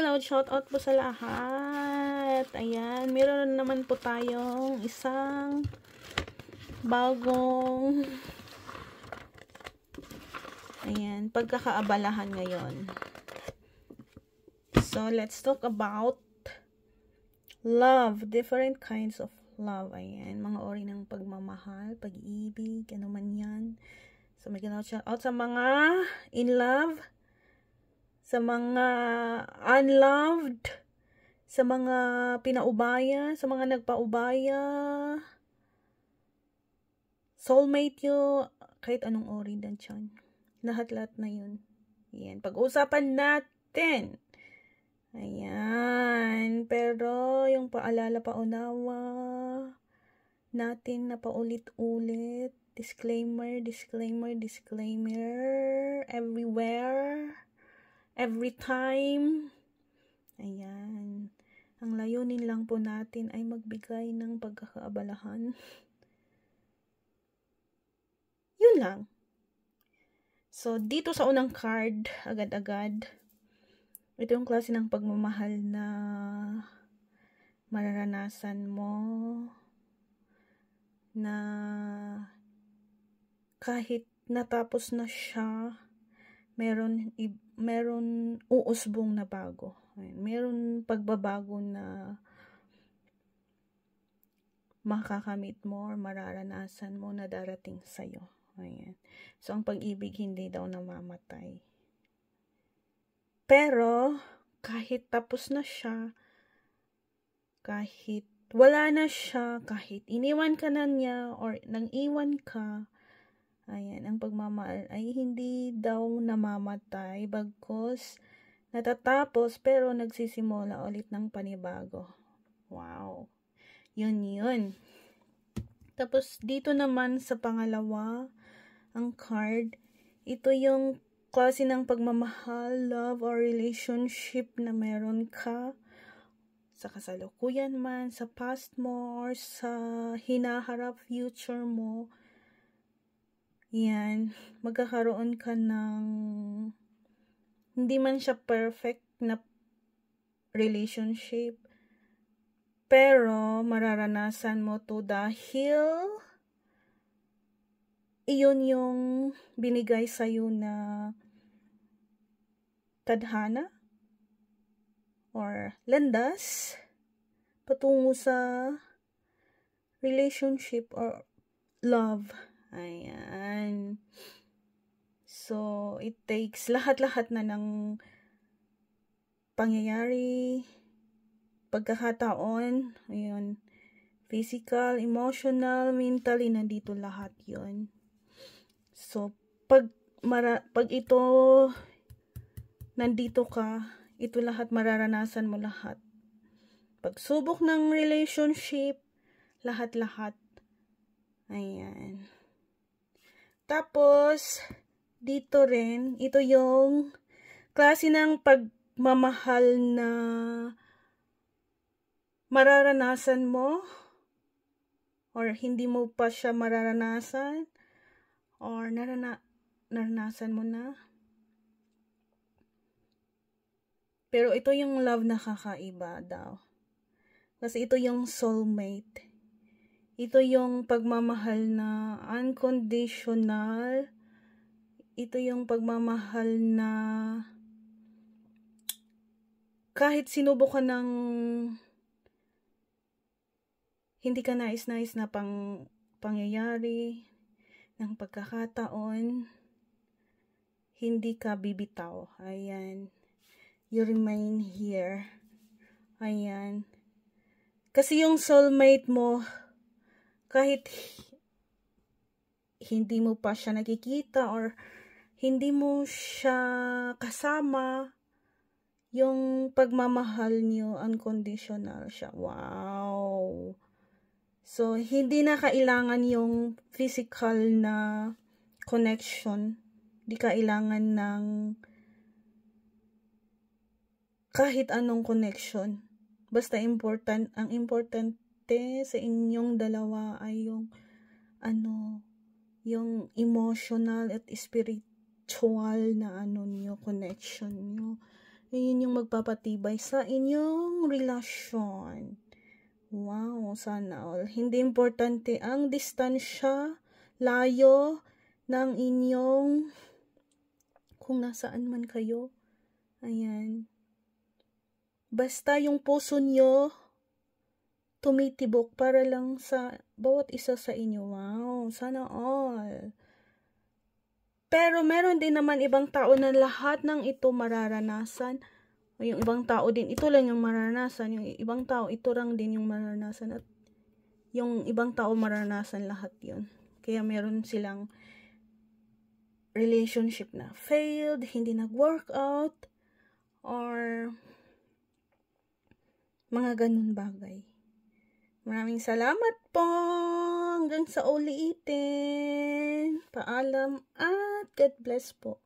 Hello, shout out po sa lahat. Ayan, meron naman po tayong isang bagong ayan, pagkakaabalahan ngayon. So, let's talk about love, different kinds of love. Ayan, mga ori ng pagmamahal, pag-ibig, ano man yan. So, may shout out sa mga in love sa mga unloved, sa mga pinaubaya, sa mga nagpaubaya, soulmate yo, kahit anong ori dan dyan. Lahat-lahat na yun. Yan. Pag-usapan natin. Ayan. Pero, yung paalala pa unawa natin na paulit-ulit. Disclaimer, disclaimer, disclaimer. Everywhere every time. Ayan. Ang layunin lang po natin ay magbigay ng pagkakaabalahan. Yun lang. So, dito sa unang card, agad-agad, ito yung klase ng pagmamahal na mararanasan mo na kahit natapos na siya, meron meron uusbong na bago. Ayan. Meron pagbabago na makakamit mo or mararanasan mo na darating sa'yo. Ayan. So, ang pag-ibig hindi daw namamatay. Pero, kahit tapos na siya, kahit wala na siya, kahit iniwan ka na niya or nang iwan ka, Ayan, ang pagmamahal ay hindi daw namamatay bagkos natatapos pero nagsisimula ulit ng panibago. Wow. Yun yun. Tapos dito naman sa pangalawa, ang card, ito yung klase ng pagmamahal, love or relationship na meron ka sa kasalukuyan man, sa past mo, or sa hinaharap future mo yan, magkakaroon ka ng hindi man siya perfect na relationship, pero mararanasan mo to dahil iyon yung binigay sa iyo na tadhana or landas patungo sa relationship or love. Ayan. So, it takes lahat-lahat na ng pangyayari, pagkakataon, ayun, physical, emotional, mentally, nandito lahat yon So, pag, mara, pag ito, nandito ka, ito lahat mararanasan mo lahat. Pag subok ng relationship, lahat-lahat. Ayan. Tapos, dito rin, ito yung klase ng pagmamahal na mararanasan mo or hindi mo pa siya mararanasan or narana naranasan mo na. Pero ito yung love na kakaiba daw. Kasi ito yung soulmate. Ito yung pagmamahal na unconditional. Ito yung pagmamahal na kahit sinubukan ka ng hindi ka nais-nais na pang pangyayari ng pagkakataon, hindi ka bibitaw. Ayan. You remain here. Ayan. Kasi yung soulmate mo, kahit hindi mo pa siya nakikita or hindi mo siya kasama, yung pagmamahal niyo unconditional siya. Wow! So, hindi na kailangan yung physical na connection. di kailangan ng kahit anong connection. Basta important, ang important importante sa inyong dalawa ay yung ano, yung emotional at spiritual na ano niyo connection niyo. Ayun yung magpapatibay sa inyong relasyon. Wow, sana all. Hindi importante ang distansya, layo ng inyong kung nasaan man kayo. Ayan. Basta yung puso niyo tumitibok para lang sa bawat isa sa inyo. Wow, sana all. Pero meron din naman ibang tao na lahat ng ito mararanasan. yung ibang tao din, ito lang yung mararanasan. Yung ibang tao, ito lang din yung mararanasan. At yung ibang tao mararanasan lahat yon Kaya meron silang relationship na failed, hindi nag-work out, or mga ganun bagay. Maraming salamat po. Hanggang sa ulitin. Paalam at God bless po.